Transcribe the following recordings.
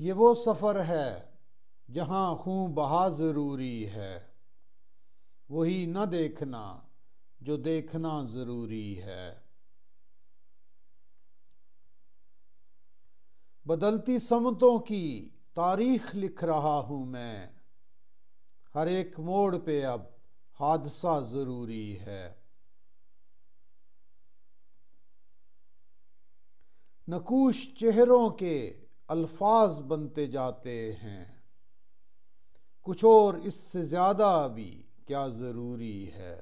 ये वो सफ़र है जहाँ खूँ बहा ज़रूरी है वही न देखना जो देखना ज़रूरी है बदलती समतों की तारीख लिख रहा हूँ मैं हर एक मोड़ पे अब हादसा ज़रूरी है नकूश चेहरों के अल्फाज बनते जाते हैं कुछ और इससे ज़्यादा भी क्या ज़रूरी है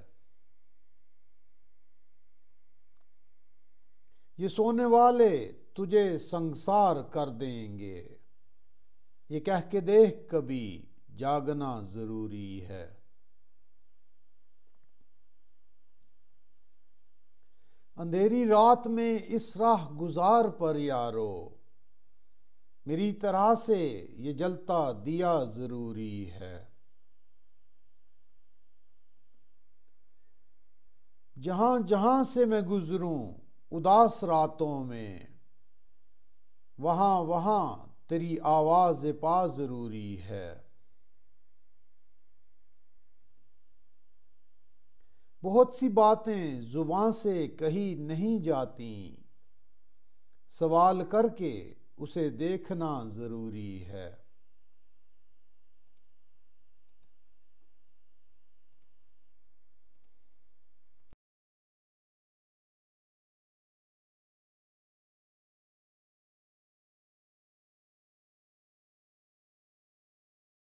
ये सोने वाले तुझे संसार कर देंगे ये कह के देख कभी जागना ज़रूरी है अंधेरी रात में इस राह गुजार पर यारो मेरी तरह से ये जलता दिया जरूरी है जहां जहां से मैं गुजरूं उदास रातों में वहां वहां तेरी आवाज पा जरूरी है बहुत सी बातें जुबान से कही नहीं जाती सवाल करके उसे देखना ज़रूरी है